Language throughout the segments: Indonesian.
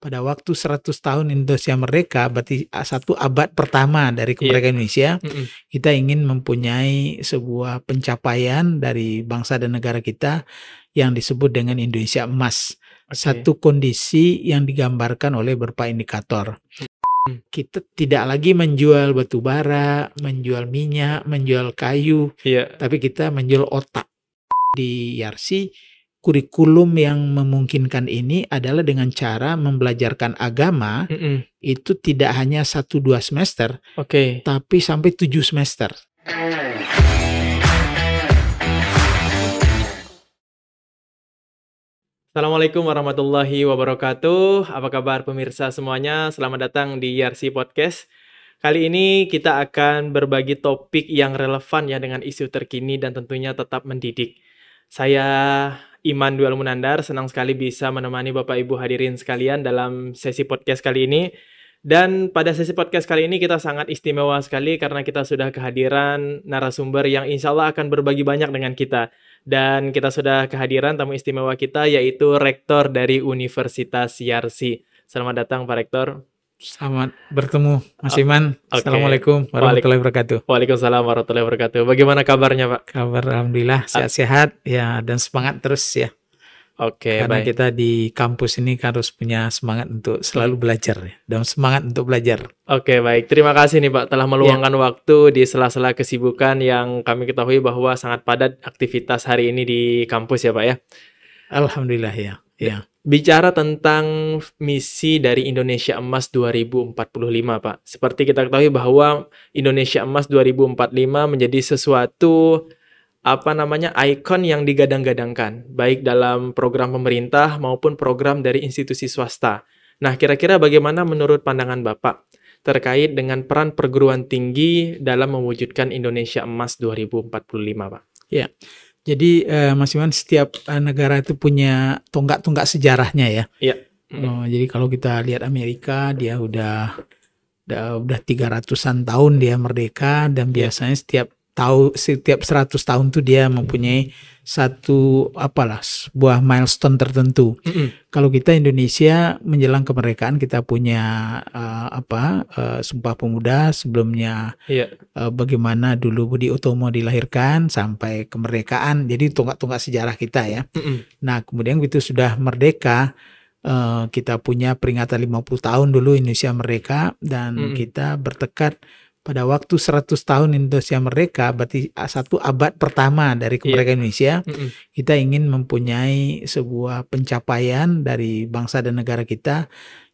pada waktu 100 tahun Indonesia mereka, berarti ah, satu abad pertama dari iya. kemerdekaan yeah. Indonesia mm -hmm. kita ingin mempunyai sebuah pencapaian dari bangsa dan negara kita yang disebut dengan Indonesia emas okay. satu kondisi yang digambarkan oleh beberapa indikator mm. kita tidak lagi menjual batu bara, menjual minyak, menjual kayu, yeah. tapi kita menjual otak di Yarsi kurikulum yang memungkinkan ini adalah dengan cara membelajarkan agama mm -mm. itu tidak hanya satu dua semester, okay. tapi sampai tujuh semester. Assalamualaikum warahmatullahi wabarakatuh. Apa kabar pemirsa semuanya? Selamat datang di YRC Podcast. Kali ini kita akan berbagi topik yang relevan ya dengan isu terkini dan tentunya tetap mendidik. Saya Iman Dual Munandar. Senang sekali bisa menemani Bapak Ibu hadirin sekalian dalam sesi podcast kali ini. Dan pada sesi podcast kali ini kita sangat istimewa sekali karena kita sudah kehadiran narasumber yang insya Allah akan berbagi banyak dengan kita. Dan kita sudah kehadiran tamu istimewa kita yaitu Rektor dari Universitas Yarsi. Selamat datang Pak Rektor. Selamat bertemu Mas Iman. Okay. Assalamualaikum warahmatullahi wabarakatuh. Waalaikumsalam warahmatullahi wabarakatuh. Bagaimana kabarnya Pak? Kabar Alhamdulillah ah. sehat-sehat ya dan semangat terus ya. Oke. Okay, Karena baik. kita di kampus ini harus punya semangat untuk selalu belajar ya dan semangat untuk belajar. Oke okay, baik. Terima kasih nih Pak telah meluangkan ya. waktu di sela-sela kesibukan yang kami ketahui bahwa sangat padat aktivitas hari ini di kampus ya Pak ya. Alhamdulillah ya. Ya. Bicara tentang misi dari Indonesia Emas 2045, Pak. Seperti kita ketahui bahwa Indonesia Emas 2045 menjadi sesuatu apa namanya ikon yang digadang-gadangkan, baik dalam program pemerintah maupun program dari institusi swasta. Nah, kira-kira bagaimana menurut pandangan Bapak terkait dengan peran perguruan tinggi dalam mewujudkan Indonesia Emas 2045, Pak? Ya. Yeah. Jadi uh, Mas Iman setiap eh, negara itu punya tonggak-tonggak sejarahnya ya. Iya. Mm. Oh, jadi kalau kita lihat Amerika dia udah udah udah 300-an tahun dia merdeka dan iya. biasanya setiap tahu setiap 100 tahun tuh dia mempunyai satu apalah sebuah milestone tertentu. Mm -hmm. Kalau kita Indonesia menjelang kemerdekaan kita punya uh, apa uh, Sumpah Pemuda sebelumnya yeah. Iya. uh, bagaimana dulu Budi Utomo dilahirkan sampai kemerdekaan. Jadi tonggak-tonggak sejarah kita ya. Mm -hmm. Nah, kemudian itu sudah merdeka uh, kita punya peringatan 50 tahun dulu Indonesia merdeka dan mm -hmm. kita bertekad pada waktu 100 tahun Indonesia mereka, berarti satu abad pertama dari iya. kemerdekaan yeah. Indonesia mm -hmm. kita ingin mempunyai sebuah pencapaian dari bangsa dan negara kita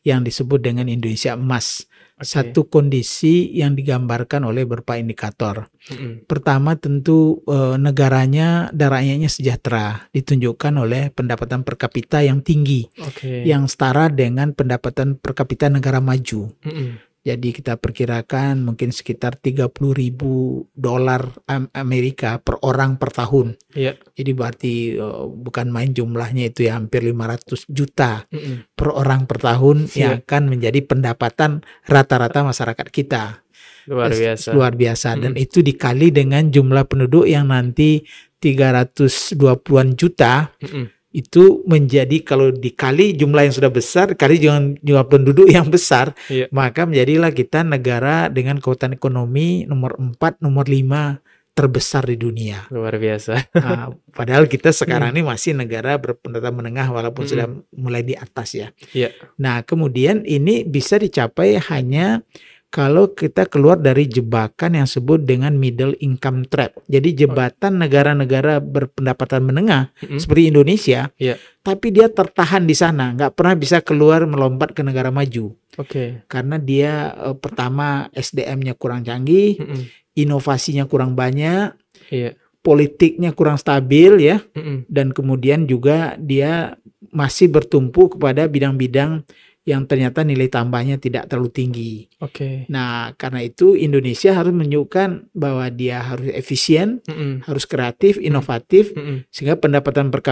yang disebut dengan Indonesia Emas okay. satu kondisi yang digambarkan oleh beberapa indikator mm -hmm. pertama tentu e, negaranya darahnya sejahtera ditunjukkan oleh pendapatan per kapita yang tinggi okay. yang setara dengan pendapatan per kapita negara maju mm -hmm jadi kita perkirakan mungkin sekitar 30 ribu dolar Amerika per orang per tahun. Yeah. Jadi berarti uh, bukan main jumlahnya itu ya hampir 500 juta mm -hmm. per orang per tahun yeah. yang akan menjadi pendapatan rata-rata masyarakat kita. Luar biasa. Luar biasa dan mm -hmm. itu dikali dengan jumlah penduduk yang nanti 320-an juta. Mm -hmm itu menjadi kalau dikali jumlah yang sudah besar kali jangan jumlah penduduk yang besar iya. maka menjadilah kita negara dengan kekuatan ekonomi nomor 4 nomor 5 terbesar di dunia luar biasa nah, padahal kita sekarang hmm. ini masih negara berpendapatan menengah walaupun hmm. sudah mulai di atas ya iya. nah kemudian ini bisa dicapai hanya kalau kita keluar dari jebakan yang disebut dengan middle income trap. Jadi jebatan negara-negara berpendapatan menengah mm-hmm. seperti Indonesia, yeah. tapi dia tertahan di sana, nggak pernah bisa keluar melompat ke negara maju. Oke. Okay. Karena dia eh, pertama SDM-nya kurang canggih, mm-hmm. inovasinya kurang banyak, yeah. politiknya kurang stabil ya, mm-hmm. dan kemudian juga dia masih bertumpu kepada bidang-bidang yang ternyata nilai tambahnya tidak terlalu tinggi. Oke. Okay. Nah, karena itu Indonesia harus menunjukkan bahwa dia harus efisien, mm -mm. harus kreatif, inovatif, mm -mm. sehingga pendapatan per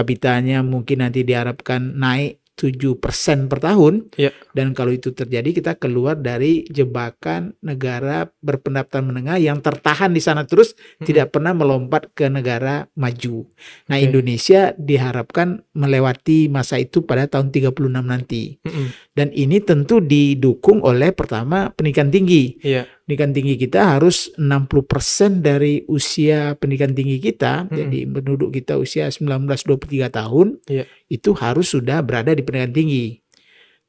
mungkin nanti diharapkan naik 7% per tahun. Ya. Dan kalau itu terjadi kita keluar dari jebakan negara berpendapatan menengah yang tertahan di sana terus hmm. tidak pernah melompat ke negara maju. Nah, okay. Indonesia diharapkan melewati masa itu pada tahun 36 nanti. Hmm. Dan ini tentu didukung oleh pertama pendidikan tinggi. Ya pendidikan tinggi kita harus 60% dari usia pendidikan tinggi kita, -hmm. jadi penduduk kita usia 19-23 tahun, yeah. itu harus sudah berada di pendidikan tinggi.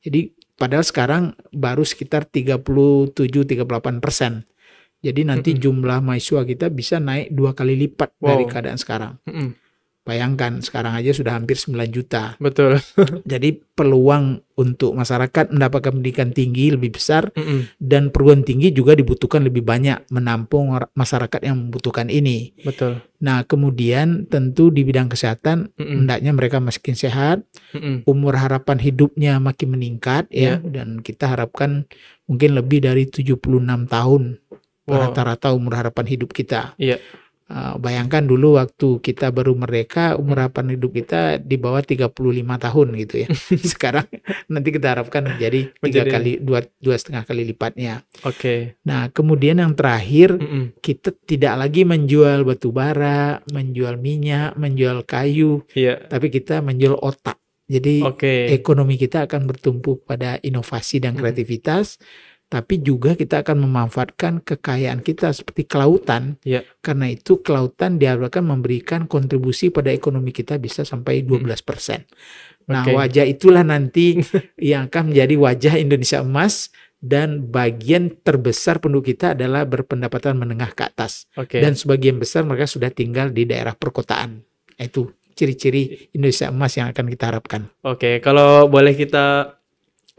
Jadi padahal sekarang baru sekitar 37-38 persen. Jadi nanti -hmm. jumlah mahasiswa kita bisa naik dua kali lipat wow. dari keadaan sekarang. -hmm. Bayangkan sekarang aja sudah hampir 9 juta. Betul. Jadi peluang untuk masyarakat mendapatkan pendidikan tinggi lebih besar mm -mm. dan perguruan tinggi juga dibutuhkan lebih banyak menampung masyarakat yang membutuhkan ini. Betul. Nah, kemudian tentu di bidang kesehatan mm -mm. hendaknya mereka makin sehat, mm -mm. umur harapan hidupnya makin meningkat yeah. ya dan kita harapkan mungkin lebih dari 76 tahun rata rata-rata umur harapan hidup kita. Iya. Yeah Uh, bayangkan dulu waktu kita baru mereka umur harapan hmm. hidup kita di bawah 35 tahun gitu ya. Sekarang nanti kita harapkan menjadi tiga kali dua dua setengah kali lipatnya. Oke. Okay. Nah kemudian yang terakhir mm -mm. kita tidak lagi menjual batu bara, menjual minyak, menjual kayu, yeah. tapi kita menjual otak. Jadi okay. ekonomi kita akan bertumpu pada inovasi dan kreativitas. Mm tapi juga kita akan memanfaatkan kekayaan kita seperti kelautan. Ya. Karena itu kelautan diharapkan memberikan kontribusi pada ekonomi kita bisa sampai 12%. Hmm. Nah, okay. wajah itulah nanti yang akan menjadi wajah Indonesia emas dan bagian terbesar penduduk kita adalah berpendapatan menengah ke atas. Okay. Dan sebagian besar mereka sudah tinggal di daerah perkotaan. Nah, itu ciri-ciri iya. Indonesia emas yang akan kita harapkan. Oke, okay. kalau boleh kita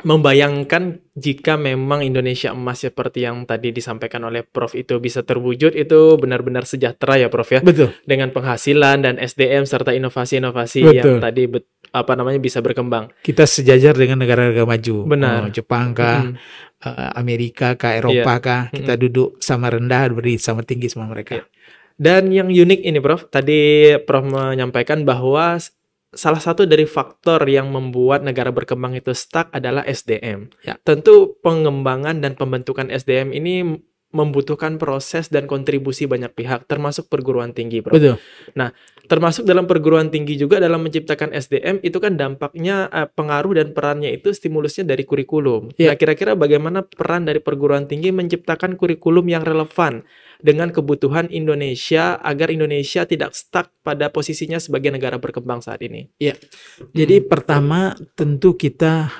membayangkan jika memang Indonesia emas seperti yang tadi disampaikan oleh Prof itu bisa terwujud itu benar-benar sejahtera ya Prof ya. Betul. Dengan penghasilan dan SDM serta inovasi-inovasi yang tadi apa namanya bisa berkembang. Kita sejajar dengan negara-negara maju. Benar. Oh, Jepang kah, mm. Amerika kah, Eropa yeah. kah, kita mm. duduk sama rendah beri sama tinggi sama mereka. Yeah. Dan yang unik ini Prof, tadi Prof menyampaikan bahwa salah satu dari faktor yang membuat negara berkembang itu stuck adalah SDM. Ya, tentu pengembangan dan pembentukan SDM ini membutuhkan proses dan kontribusi banyak pihak, termasuk perguruan tinggi, Bro. Betul. Nah, termasuk dalam perguruan tinggi juga dalam menciptakan SDM itu kan dampaknya eh, pengaruh dan perannya itu stimulusnya dari kurikulum. Yeah. Nah, kira-kira bagaimana peran dari perguruan tinggi menciptakan kurikulum yang relevan dengan kebutuhan Indonesia agar Indonesia tidak stuck pada posisinya sebagai negara berkembang saat ini? Iya. Yeah. Jadi hmm. pertama tentu kita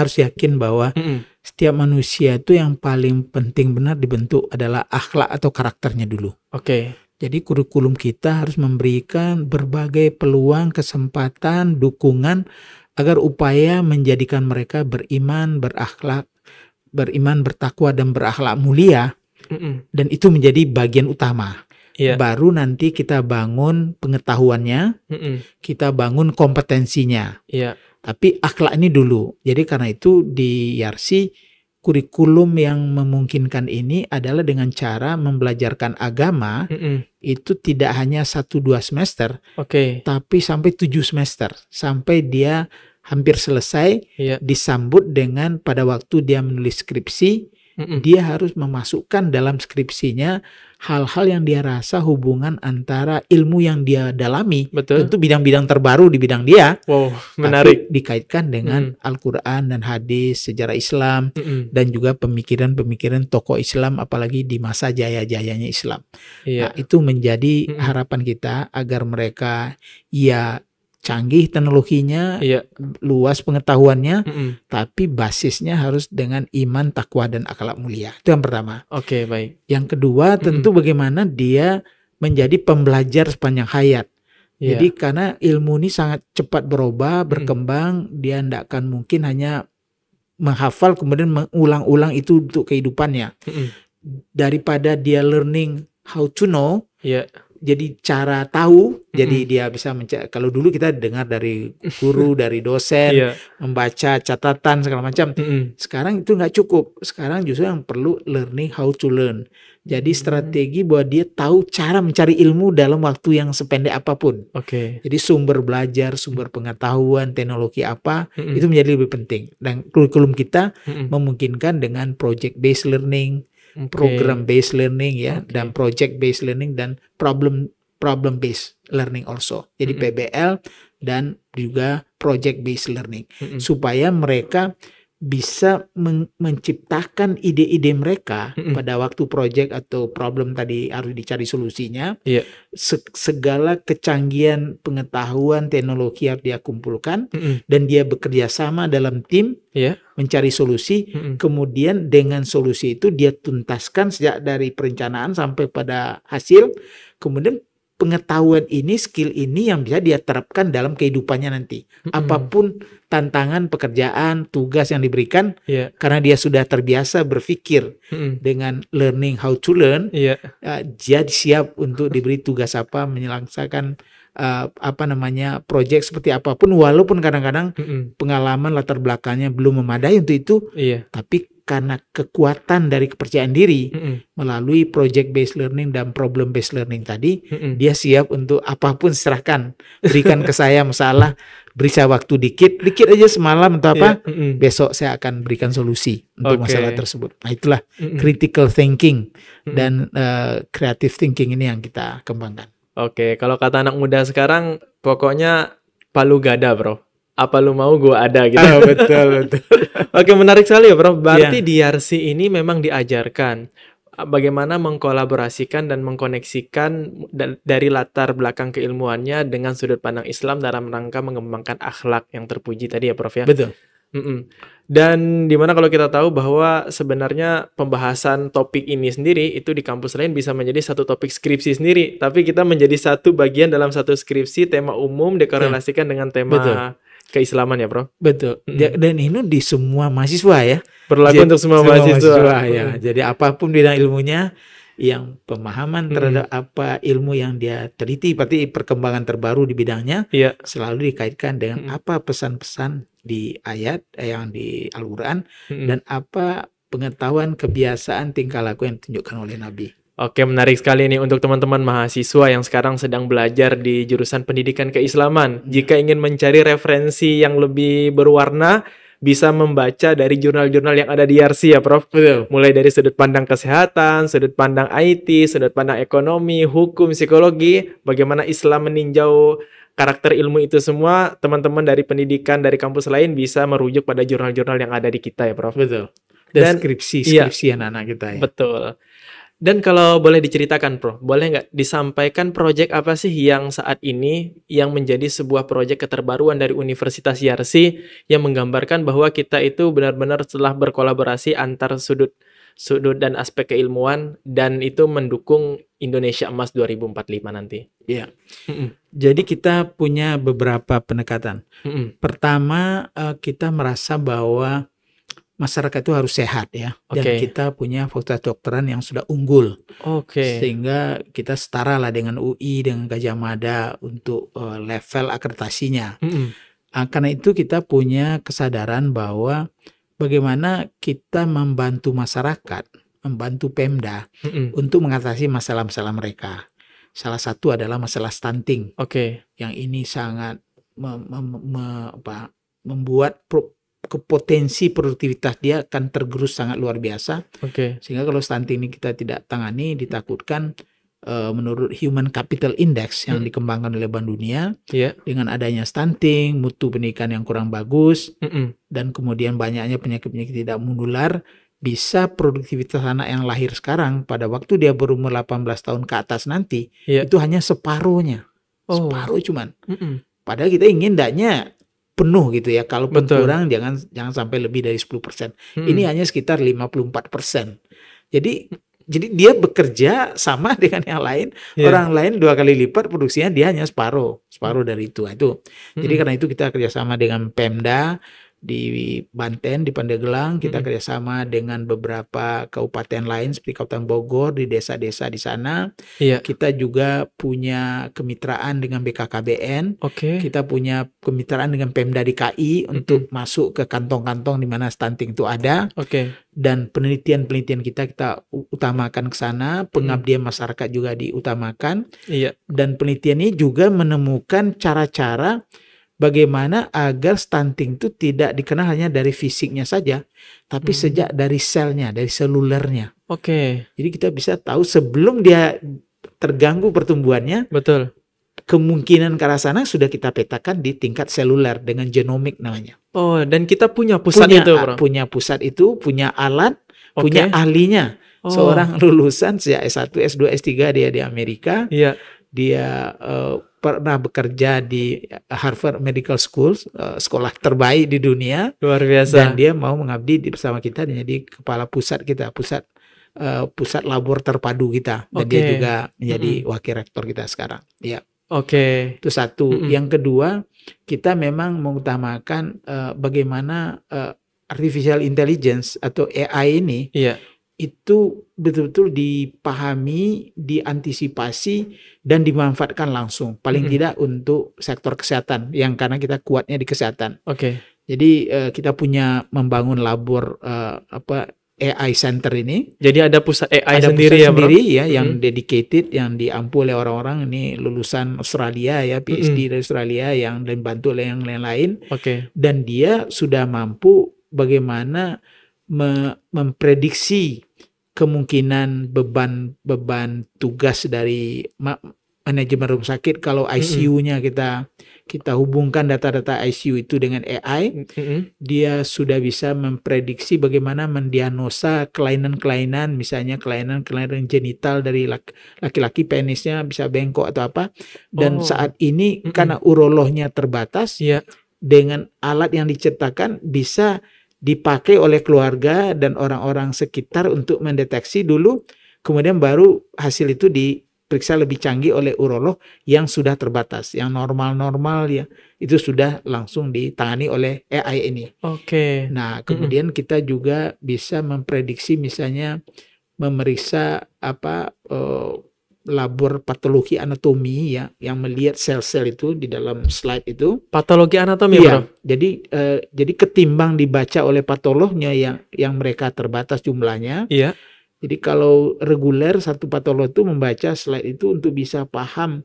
harus yakin bahwa mm-hmm. setiap manusia itu yang paling penting benar dibentuk adalah akhlak atau karakternya dulu. Oke. Okay. Jadi kurikulum kita harus memberikan berbagai peluang, kesempatan, dukungan agar upaya menjadikan mereka beriman, berakhlak, beriman, bertakwa dan berakhlak mulia Mm-mm. dan itu menjadi bagian utama. Yeah. Baru nanti kita bangun pengetahuannya, Mm-mm. kita bangun kompetensinya. Yeah tapi akhlak ini dulu. Jadi karena itu di Yarsi kurikulum yang memungkinkan ini adalah dengan cara membelajarkan agama mm -mm. itu tidak hanya satu dua semester, okay. tapi sampai tujuh semester sampai dia hampir selesai yeah. disambut dengan pada waktu dia menulis skripsi mm -mm. dia harus memasukkan dalam skripsinya hal-hal yang dia rasa hubungan antara ilmu yang dia dalami, Betul. tentu bidang-bidang terbaru di bidang dia, wow, menarik, tapi dikaitkan dengan mm. Al-Quran dan hadis, sejarah Islam, mm dan juga pemikiran-pemikiran tokoh Islam, apalagi di masa jaya-jayanya Islam. Iya. Nah, itu menjadi mm harapan kita agar mereka ya canggih teknologinya, iya. luas pengetahuannya, mm -mm. tapi basisnya harus dengan iman, takwa dan akhlak mulia. Itu yang pertama. Oke, okay, baik. Yang kedua, tentu mm -mm. bagaimana dia menjadi pembelajar sepanjang hayat. Yeah. Jadi karena ilmu ini sangat cepat berubah, berkembang, mm. dia tidak akan mungkin hanya menghafal kemudian mengulang-ulang itu untuk kehidupannya. Mm. Daripada dia learning how to know, yeah jadi cara tahu mm-hmm. jadi dia bisa menca- kalau dulu kita dengar dari guru dari dosen yeah. membaca catatan segala macam mm-hmm. sekarang itu nggak cukup sekarang justru yang perlu learning how to learn jadi mm-hmm. strategi buat dia tahu cara mencari ilmu dalam waktu yang sependek apapun oke okay. jadi sumber belajar sumber pengetahuan teknologi apa mm-hmm. itu menjadi lebih penting dan kurikulum kita mm-hmm. memungkinkan dengan project based learning okay. program based learning ya okay. dan project based learning dan problem problem based learning also. Jadi mm -hmm. PBL dan juga project based learning mm -hmm. supaya mereka bisa men menciptakan ide-ide mereka mm -hmm. pada waktu project atau problem tadi harus dicari solusinya. Yeah. Se segala kecanggihan pengetahuan teknologi yang dia kumpulkan mm -hmm. dan dia bekerja sama dalam tim yeah. mencari solusi. Mm -hmm. Kemudian dengan solusi itu dia tuntaskan sejak dari perencanaan sampai pada hasil. Kemudian pengetahuan ini, skill ini yang bisa dia terapkan dalam kehidupannya nanti. Mm-hmm. Apapun tantangan, pekerjaan, tugas yang diberikan, yeah. karena dia sudah terbiasa berpikir mm-hmm. dengan learning how to learn, yeah. uh, ya, dia siap untuk diberi tugas apa, menyelesaikan uh, eh, apa namanya project seperti apapun, walaupun kadang-kadang mm-hmm. pengalaman latar belakangnya belum memadai untuk itu, yeah. tapi karena kekuatan dari kepercayaan diri mm -hmm. melalui project based learning dan problem based learning tadi, mm -hmm. dia siap untuk apapun serahkan, berikan ke saya masalah, beri saya waktu dikit, dikit aja semalam atau apa, yeah. mm -hmm. besok saya akan berikan solusi untuk okay. masalah tersebut. Nah itulah mm -hmm. critical thinking mm -hmm. dan uh, creative thinking ini yang kita kembangkan. Oke, okay. kalau kata anak muda sekarang, pokoknya palu gada, bro apa lu mau gue ada gitu. Oh, betul betul. Oke menarik sekali ya Prof. Berarti yeah. Yarsi ini memang diajarkan ah, bagaimana mengkolaborasikan dan mengkoneksikan dari latar belakang keilmuannya dengan sudut pandang Islam dalam rangka mengembangkan akhlak yang terpuji tadi ya Prof ya. Betul. Mm -mm. Dan dimana kalau kita tahu bahwa sebenarnya pembahasan topik ini sendiri itu di kampus lain bisa menjadi satu topik skripsi sendiri, tapi kita menjadi satu bagian dalam satu skripsi tema umum iya. dikorelasikan yeah. dengan tema Betul keislaman ya bro betul hmm. dan ini di semua mahasiswa ya berlaku jadi, untuk semua, semua mahasiswa, mahasiswa ya hmm. jadi apapun bidang ilmunya yang pemahaman hmm. terhadap apa ilmu yang dia teliti, berarti perkembangan terbaru di bidangnya yeah. selalu dikaitkan dengan hmm. apa pesan-pesan di ayat eh, yang di Al-Qur'an hmm. dan apa pengetahuan, kebiasaan, tingkah laku yang ditunjukkan oleh nabi. Oke, menarik sekali nih untuk teman-teman mahasiswa yang sekarang sedang belajar di jurusan pendidikan keislaman. Iya. Jika ingin mencari referensi yang lebih berwarna, bisa membaca dari jurnal-jurnal yang ada di RC ya, Prof. Betul. Mulai dari sudut pandang kesehatan, sudut pandang IT, sudut pandang ekonomi, hukum, psikologi, bagaimana Islam meninjau karakter ilmu itu semua, teman-teman dari pendidikan dari kampus lain bisa merujuk pada jurnal-jurnal yang ada di kita ya, Prof. Betul. Deskripsi deskripsi skripsi iya. anak-anak iya, kita ya. Betul. Dan kalau boleh diceritakan, Pro, boleh nggak disampaikan proyek apa sih yang saat ini yang menjadi sebuah proyek keterbaruan dari Universitas Yarsi yang menggambarkan bahwa kita itu benar-benar telah berkolaborasi antar sudut sudut dan aspek keilmuan dan itu mendukung Indonesia Emas 2045 nanti. Iya. Mm Jadi kita punya beberapa pendekatan. Mm -mm. Pertama, eh, kita merasa bahwa masyarakat itu harus sehat ya okay. kita punya fakultas dokteran yang sudah unggul okay. sehingga kita setara lah dengan UI dengan Gajah Mada untuk uh, level akreditasinya mm -hmm. nah, karena itu kita punya kesadaran bahwa bagaimana kita membantu masyarakat membantu Pemda mm -hmm. untuk mengatasi masalah-masalah mereka salah satu adalah masalah stunting okay. yang ini sangat mem mem mem apa, membuat ke potensi produktivitas dia akan tergerus sangat luar biasa. Oke. Okay. Sehingga kalau stunting ini kita tidak tangani ditakutkan uh, menurut Human Capital Index yang hmm. dikembangkan oleh Bank Dunia yeah. dengan adanya stunting, mutu pendidikan yang kurang bagus mm -mm. dan kemudian banyaknya penyakit-penyakit tidak menular bisa produktivitas anak yang lahir sekarang pada waktu dia berumur 18 tahun ke atas nanti yeah. itu hanya separuhnya. Oh. Separuh cuman. Mm -mm. Padahal kita ingin tidaknya penuh gitu ya. kalau berkurang kurang jangan jangan sampai lebih dari 10%. Hmm. Ini hanya sekitar 54%. Jadi jadi dia bekerja sama dengan yang lain, yeah. orang lain dua kali lipat produksinya dia hanya separuh, separuh hmm. dari itu. Nah, itu. Jadi hmm. karena itu kita kerjasama dengan Pemda di Banten di Pandeglang kita hmm. kerjasama dengan beberapa kabupaten lain seperti Kabupaten Bogor di desa-desa di sana yeah. kita juga punya kemitraan dengan BKKBN okay. kita punya kemitraan dengan Pemda DKI hmm. untuk masuk ke kantong-kantong di mana stunting itu ada okay. dan penelitian-penelitian kita kita utamakan ke sana pengabdian hmm. masyarakat juga diutamakan yeah. dan penelitian ini juga menemukan cara-cara bagaimana agar stunting itu tidak dikenal hanya dari fisiknya saja, tapi hmm. sejak dari selnya, dari selulernya. Oke. Okay. Jadi kita bisa tahu sebelum dia terganggu pertumbuhannya. Betul. Kemungkinan ke arah sana sudah kita petakan di tingkat seluler dengan genomik namanya. Oh, dan kita punya pusat punya, itu, Bro. Punya pusat itu, punya alat, okay. punya ahlinya. Oh. Seorang lulusan sejak S1, S2, S3 dia di Amerika. Iya. Yeah. Dia uh, pernah bekerja di eh, Harvard Medical School, eh, sekolah terbaik di dunia. Luar biasa. Dan dia mau mengabdi bersama kita menjadi kepala pusat kita, pusat uh, pusat labor terpadu kita. Dan okay. dia juga menjadi mm -hmm. wakil rektor kita sekarang. Ya. Oke. Okay. Itu satu. Mm -hmm. Yang kedua, kita memang mengutamakan uh, bagaimana uh, artificial intelligence atau AI ini yeah itu betul-betul dipahami, diantisipasi, dan dimanfaatkan langsung. Paling mm -hmm. tidak untuk sektor kesehatan, yang karena kita kuatnya di kesehatan. Oke. Okay. Jadi uh, kita punya membangun labor uh, apa AI Center ini. Jadi ada pusat AI ada sendiri pusat ya, sendiri bro? ya yang mm -hmm. dedicated, yang diampu oleh orang-orang ini lulusan Australia ya, PhD mm -hmm. dari Australia yang dan oleh yang lain-lain. Oke. Okay. Dan dia sudah mampu bagaimana memprediksi kemungkinan beban-beban tugas dari manajemen rumah sakit kalau ICU-nya kita kita hubungkan data-data ICU itu dengan AI, mm-hmm. dia sudah bisa memprediksi bagaimana mendiagnosa kelainan-kelainan, misalnya kelainan-kelainan genital dari laki-laki penisnya bisa bengkok atau apa. Dan oh. saat ini mm-hmm. karena urolognya terbatas, yeah. dengan alat yang diciptakan bisa dipakai oleh keluarga dan orang-orang sekitar untuk mendeteksi dulu, kemudian baru hasil itu diperiksa lebih canggih oleh urolog yang sudah terbatas, yang normal-normal ya itu sudah langsung ditangani oleh AI ini. Oke. Okay. Nah kemudian mm kita juga bisa memprediksi misalnya memeriksa apa uh, labor patologi anatomi ya yang melihat sel-sel itu di dalam slide itu patologi anatomi ya bro. jadi eh, jadi ketimbang dibaca oleh patolognya yang yang mereka terbatas jumlahnya iya jadi kalau reguler satu patolog itu membaca slide itu untuk bisa paham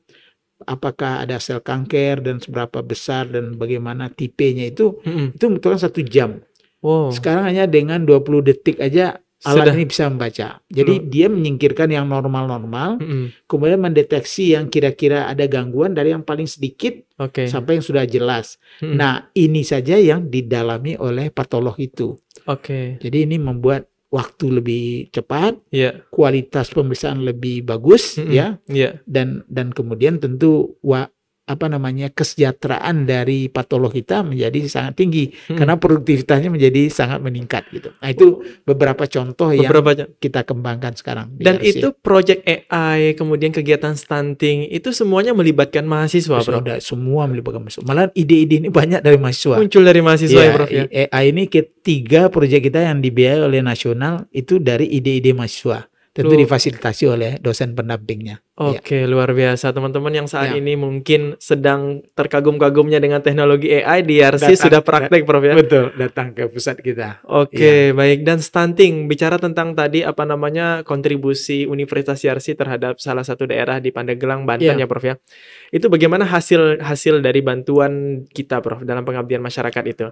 apakah ada sel kanker dan seberapa besar dan bagaimana tipenya itu mm -hmm. itu membutuhkan satu jam Wow. Sekarang hanya dengan 20 detik aja alat Sudah. ini bisa membaca. Jadi Loh. Hmm. dia menyingkirkan yang normal-normal, -hmm. kemudian mendeteksi yang kira-kira ada gangguan dari yang paling sedikit okay. sampai yang sudah jelas. -hmm. Nah ini saja yang didalami oleh patolog itu. Oke. Okay. Jadi ini membuat waktu lebih cepat, yeah. kualitas pemeriksaan lebih bagus, mm -hmm. ya. Yeah. Dan dan kemudian tentu wa, apa namanya kesejahteraan dari patolog kita menjadi sangat tinggi hmm. karena produktivitasnya menjadi sangat meningkat gitu. Nah itu beberapa contoh beberapa yang kita kembangkan sekarang. Dan itu project AI kemudian kegiatan stunting itu semuanya melibatkan mahasiswa, Bro. Sudah semua melibatkan mahasiswa. Malah ide-ide ini banyak dari mahasiswa. Muncul dari mahasiswa ya, iya, ya Prof ya. AI ini ketiga project kita yang dibiayai oleh nasional itu dari ide-ide mahasiswa tentu Lu... difasilitasi oleh dosen pendampingnya. Iya. Oke, ya. luar biasa teman-teman yang saat ya. ini mungkin sedang terkagum-kagumnya dengan teknologi AI di RC sudah praktek Prof ya. Betul, datang ke pusat kita. Oke, ya. baik dan stunting bicara tentang tadi apa namanya kontribusi Universitas RC terhadap salah satu daerah di Pandeglang Banten ya, ya Prof ya. Itu bagaimana hasil hasil dari bantuan kita Prof dalam pengabdian masyarakat itu?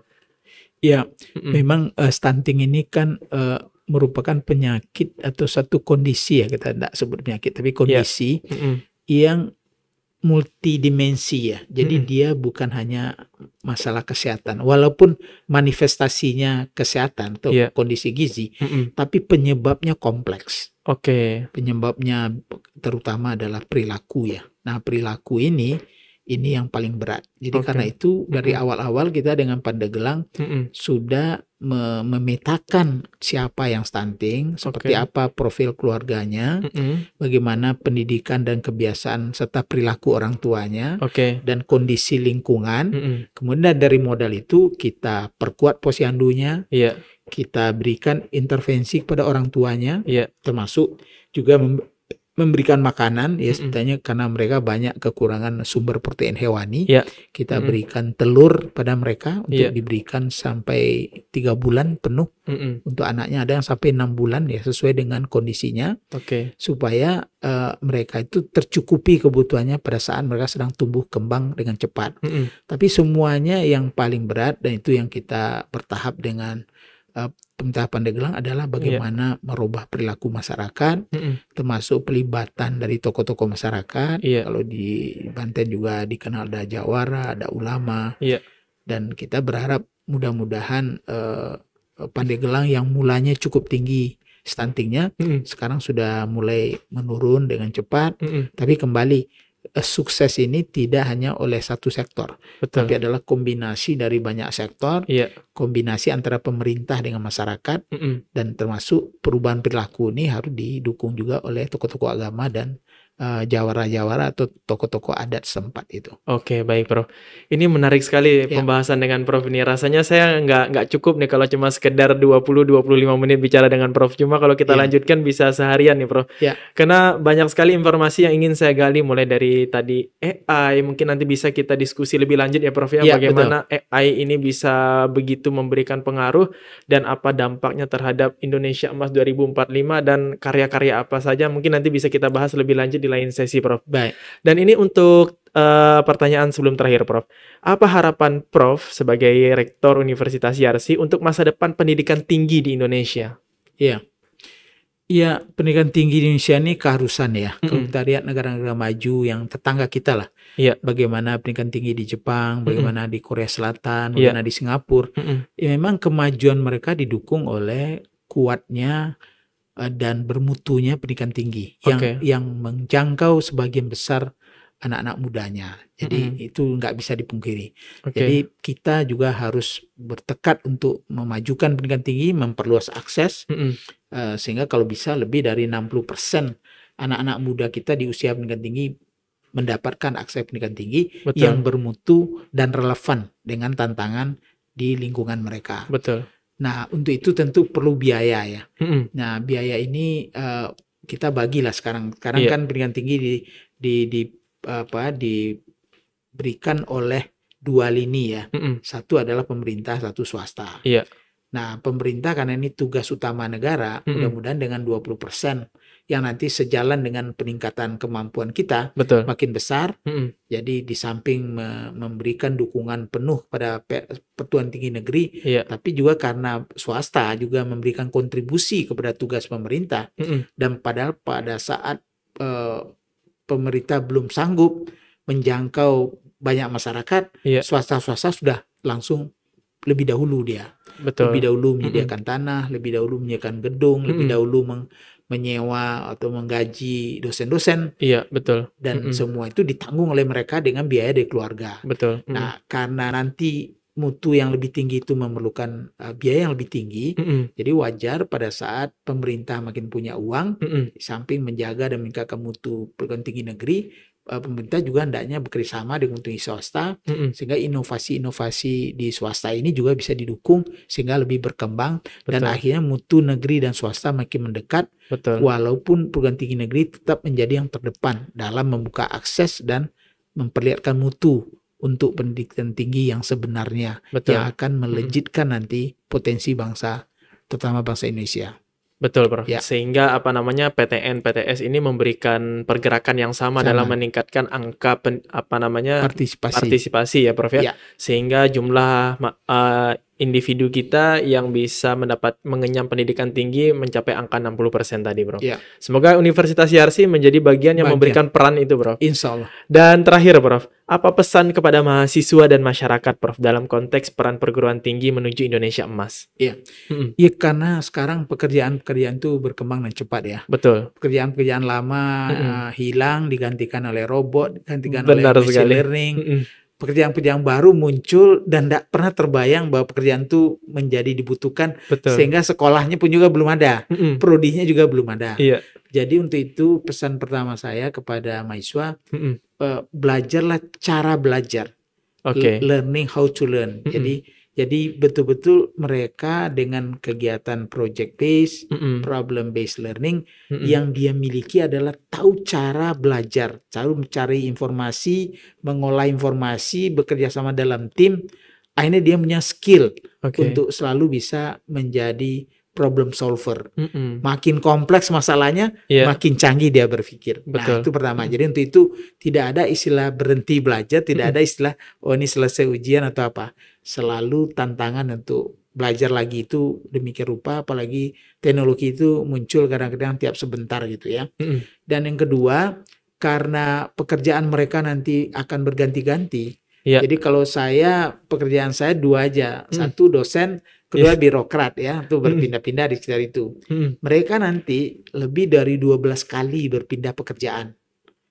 Ya, mm -hmm. memang uh, stunting ini kan uh, merupakan penyakit atau satu kondisi ya kita tidak sebut penyakit tapi ya. kondisi yeah. mm -hmm. yang multidimensi ya. Jadi mm -hmm. dia bukan hanya masalah kesehatan, walaupun manifestasinya kesehatan atau yeah. kondisi gizi, mm -hmm. tapi penyebabnya kompleks. Oke. Okay. Penyebabnya terutama adalah perilaku ya. Nah perilaku ini ini yang paling berat. Jadi okay. karena itu dari awal-awal kita dengan Pandegelang mm -mm. sudah me memetakan siapa yang stunting, seperti okay. apa profil keluarganya, mm -mm. bagaimana pendidikan dan kebiasaan serta perilaku orang tuanya, okay. dan kondisi lingkungan. Mm -mm. Kemudian dari modal itu kita perkuat posyandunya, yeah. kita berikan intervensi kepada orang tuanya, yeah. termasuk juga memberikan makanan ya setidaknya mm -hmm. karena mereka banyak kekurangan sumber protein hewani yeah. kita mm -hmm. berikan telur pada mereka untuk yeah. diberikan sampai tiga bulan penuh mm -hmm. untuk anaknya ada yang sampai enam bulan ya sesuai dengan kondisinya okay. supaya uh, mereka itu tercukupi kebutuhannya pada saat mereka sedang tumbuh kembang dengan cepat mm -hmm. tapi semuanya yang paling berat dan itu yang kita bertahap dengan Eh, pemerintah Pandeglang adalah iya. bagaimana yeah. merubah perilaku masyarakat, mm -hmm. termasuk pelibatan dari tokoh-tokoh masyarakat. Yeah. Kalau di Banten juga dikenal ada jawara, ada ulama, yeah. dan kita berharap mudah-mudahan uh, eh, Pandeglang yang mulanya cukup tinggi stuntingnya, mm -hmm. sekarang sudah mulai menurun dengan cepat, mm -hmm. tapi kembali sukses ini tidak hanya oleh satu sektor, Betul. tapi adalah kombinasi dari banyak sektor, yeah. kombinasi antara pemerintah dengan masyarakat, mm -mm. dan termasuk perubahan perilaku ini harus didukung juga oleh tokoh-tokoh agama dan Eh, jawara-jawara atau toko-toko adat sempat itu. Oke, okay, baik Prof. Ini menarik sekali yeah. pembahasan dengan Prof ini. Rasanya saya nggak nggak cukup nih kalau cuma sekedar 20-25 menit bicara dengan Prof. Cuma kalau kita yeah. lanjutkan bisa seharian nih Prof. Yeah. Karena banyak sekali informasi yang ingin saya gali mulai dari tadi AI. Mungkin nanti bisa kita diskusi lebih lanjut ya Prof ya, yeah, bagaimana betul. AI ini bisa begitu memberikan pengaruh dan apa dampaknya terhadap Indonesia Emas 2045 dan karya-karya apa saja. Mungkin nanti bisa kita bahas lebih lanjut di lain sesi, Prof. Baik. Dan ini untuk uh, pertanyaan sebelum terakhir, Prof. Apa harapan Prof sebagai rektor Universitas Yarsi untuk masa depan pendidikan tinggi di Indonesia? Iya. Iya, pendidikan tinggi di Indonesia ini keharusan ya. Mm -hmm. Kalau kita lihat negara-negara maju yang tetangga kita lah. Iya. Bagaimana pendidikan tinggi di Jepang, bagaimana mm -hmm. di Korea Selatan, iya. bagaimana di Singapura. Mm -hmm. Ya memang kemajuan mereka didukung oleh kuatnya Eh, dan bermutunya pendidikan tinggi yang yang menjangkau sebagian besar anak-anak mudanya. Jadi mm -hmm. itu nggak bisa dipungkiri. Okay. Jadi kita juga harus bertekad untuk memajukan pendidikan tinggi, memperluas akses mm -hmm. uh, sehingga kalau bisa lebih dari 60% anak-anak muda kita di usia pendidikan tinggi mendapatkan akses pendidikan tinggi Betul. yang bermutu dan relevan dengan tantangan di lingkungan mereka. Betul. Nah, untuk itu tentu perlu biaya ya. Mm-hmm. Nah, biaya ini uh, kita bagilah sekarang. Sekarang yeah. kan pendidikan tinggi di di di apa diberikan oleh dua lini ya. Mm-hmm. Satu adalah pemerintah, satu swasta. Yeah. Nah, pemerintah karena ini tugas utama negara, mm-hmm. mudah-mudahan dengan 20% yang nanti sejalan dengan peningkatan kemampuan kita Betul. makin besar. Hmm. Jadi di samping me memberikan dukungan penuh pada pe tinggi negeri, yeah. tapi juga karena swasta juga memberikan kontribusi kepada tugas pemerintah. Hmm. Dan padahal pada saat uh, pemerintah belum sanggup menjangkau banyak masyarakat, iya. swasta-swasta yeah. sudah langsung lebih dahulu dia. Betul. Lebih dahulu menyediakan mm -hmm. tanah, lebih dahulu menyediakan gedung, mm -hmm. lebih dahulu meng menyewa atau menggaji dosen-dosen. Iya, betul. Dan mm -hmm. semua itu ditanggung oleh mereka dengan biaya dari keluarga. Betul. Mm -hmm. Nah, karena nanti mutu yang lebih tinggi itu memerlukan uh, biaya yang lebih tinggi. Mm -hmm. Jadi wajar pada saat pemerintah makin punya uang, mm -hmm. samping menjaga dan meningkatkan mutu perguruan tinggi negeri, Eh, pemerintah juga hendaknya bekerjasama dengan tuh swasta mm -hmm. sehingga inovasi-inovasi di swasta ini juga bisa didukung sehingga lebih berkembang Betul. dan akhirnya mutu negeri dan swasta makin mendekat Betul. walaupun perguruan tinggi negeri tetap menjadi yang terdepan dalam membuka akses dan memperlihatkan mutu untuk pendidikan tinggi yang sebenarnya Betul. yang akan melejitkan mm -hmm. nanti potensi bangsa terutama bangsa Indonesia. Betul, Prof. Ya. Sehingga apa namanya PTN PTS ini memberikan pergerakan yang sama, sama. dalam meningkatkan angka pen, apa namanya partisipasi. Partisipasi ya, Prof ya. ya. Sehingga jumlah uh, individu kita yang bisa mendapat mengenyam pendidikan tinggi mencapai angka 60% tadi, Bro. Ya. Semoga Universitas Yarsi menjadi bagian yang bagian. memberikan peran itu, Bro. Insya Allah. Dan terakhir, Prof apa pesan kepada mahasiswa dan masyarakat, Prof, dalam konteks peran perguruan tinggi menuju Indonesia emas? Iya, hmm. iya karena sekarang pekerjaan-pekerjaan itu berkembang dan cepat ya. Betul. Pekerjaan-pekerjaan lama hmm. uh, hilang digantikan oleh robot, digantikan Benar oleh machine sekali. learning. Hmm pekerjaan-pekerjaan baru muncul dan tidak pernah terbayang bahwa pekerjaan itu menjadi dibutuhkan Betul. sehingga sekolahnya pun juga belum ada, mm -mm. prodinya juga belum ada. Iya. Jadi untuk itu pesan pertama saya kepada mahasiswa mm -mm. belajarlah cara belajar, okay. learning how to learn. Mm -mm. Jadi jadi betul-betul mereka dengan kegiatan project based, mm -mm. problem based learning mm -mm. yang dia miliki adalah tahu cara belajar, cara mencari informasi, mengolah informasi, bekerja sama dalam tim. Akhirnya dia punya skill okay. untuk selalu bisa menjadi problem solver. Mm -mm. Makin kompleks masalahnya, yeah. makin canggih dia berpikir. Nah, Betul. Nah, itu pertama. Mm. Jadi untuk itu tidak ada istilah berhenti belajar, tidak mm hmm ada istilah oh ini selesai ujian atau apa. Selalu tantangan untuk belajar lagi itu demikian rupa apalagi teknologi itu muncul kadang-kadang tiap sebentar gitu ya. Mm hmm Dan yang kedua, karena pekerjaan mereka nanti akan berganti-ganti. Yeah. Jadi kalau saya pekerjaan saya dua aja, mm. satu dosen kedua yeah. birokrat ya tuh hmm. berpindah-pindah di sekitar itu. Hmm. Mereka nanti lebih dari 12 kali berpindah pekerjaan.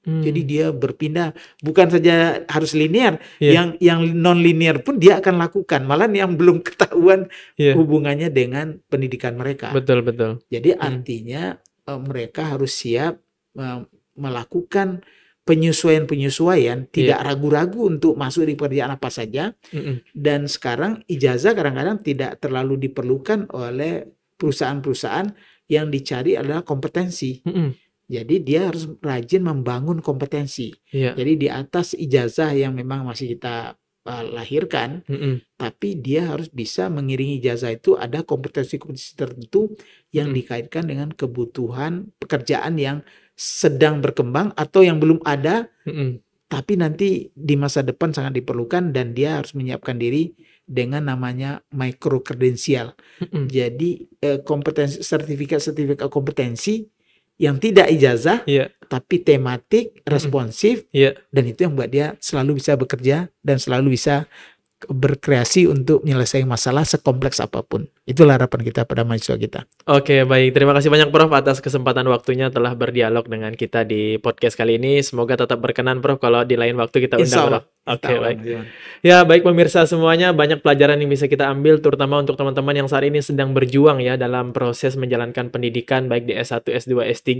Hmm. Jadi dia berpindah bukan saja harus linear, yeah. yang yang non linear pun dia akan lakukan. Malah yang belum ketahuan yeah. hubungannya dengan pendidikan mereka. Betul betul. Jadi hmm. artinya eh, mereka harus siap eh, melakukan penyesuaian-penyesuaian iya. tidak ragu-ragu untuk masuk di pekerjaan apa saja mm -hmm. dan sekarang ijazah kadang-kadang tidak terlalu diperlukan oleh perusahaan-perusahaan yang dicari adalah kompetensi mm -hmm. jadi dia harus rajin membangun kompetensi yeah. jadi di atas ijazah yang memang masih kita lahirkan, mm -hmm. tapi dia harus bisa mengiringi jasa itu ada kompetensi-kompetensi tertentu yang mm -hmm. dikaitkan dengan kebutuhan pekerjaan yang sedang berkembang atau yang belum ada, mm -hmm. tapi nanti di masa depan sangat diperlukan dan dia harus menyiapkan diri dengan namanya micro kredensial. Mm -hmm. Jadi eh, kompetensi sertifikat sertifikat kompetensi yang tidak ijazah yeah. tapi tematik responsif yeah. dan itu yang buat dia selalu bisa bekerja dan selalu bisa berkreasi untuk menyelesaikan masalah sekompleks apapun Itulah harapan kita pada mahasiswa kita. Oke, baik. Terima kasih banyak Prof atas kesempatan waktunya telah berdialog dengan kita di podcast kali ini. Semoga tetap berkenan Prof kalau di lain waktu kita undang. Prof. Oke, okay, baik. Ya, baik pemirsa semuanya, banyak pelajaran yang bisa kita ambil terutama untuk teman-teman yang saat ini sedang berjuang ya dalam proses menjalankan pendidikan baik di S1, S2, S3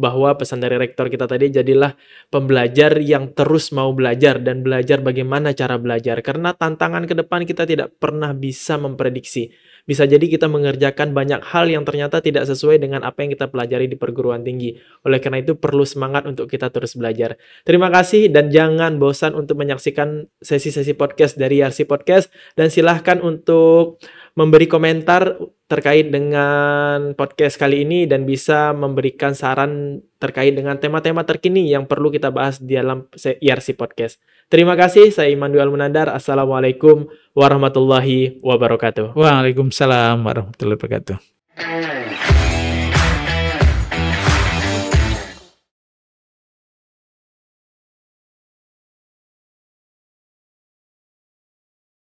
bahwa pesan dari rektor kita tadi jadilah pembelajar yang terus mau belajar dan belajar bagaimana cara belajar karena tantangan ke depan kita tidak pernah bisa memprediksi bisa jadi kita mengerjakan banyak hal yang ternyata tidak sesuai dengan apa yang kita pelajari di perguruan tinggi. Oleh karena itu perlu semangat untuk kita terus belajar. Terima kasih dan jangan bosan untuk menyaksikan sesi-sesi podcast dari RC Podcast dan silahkan untuk memberi komentar terkait dengan podcast kali ini dan bisa memberikan saran terkait dengan tema-tema terkini yang perlu kita bahas di dalam IRC Podcast. Terima kasih, saya Immanuel Munandar. Assalamualaikum warahmatullahi wabarakatuh. Waalaikumsalam warahmatullahi wabarakatuh.